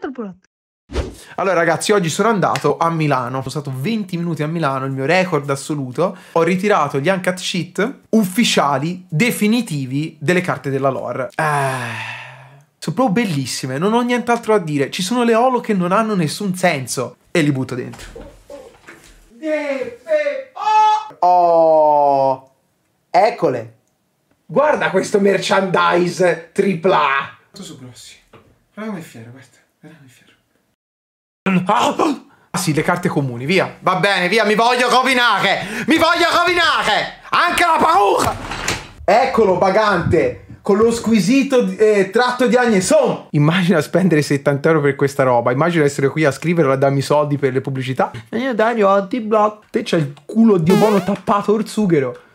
troppo Allora ragazzi, oggi sono andato a Milano, sono stato 20 minuti a Milano, il mio record assoluto. Ho ritirato gli uncut sheet ufficiali definitivi delle carte della lore. Eh sono proprio bellissime, non ho nient'altro da dire. Ci sono le olo che non hanno nessun senso. E li butto dentro. Oh! Eccole! Guarda questo merchandise tripla! Tu su grossi. Guarda come è fiero, guarda. Ah! Ah sì, le carte comuni, via. Va bene, via, mi voglio rovinare! Mi voglio rovinare! Anche la paura! Eccolo, bagante! Con lo squisito eh, tratto di Agneson! Immagina spendere 70 euro per questa roba. Immagina essere qui a scriverla, dammi soldi per le pubblicità. E Eh, Dario, ti blocco. Te c'è il culo di buono tappato, orzughero.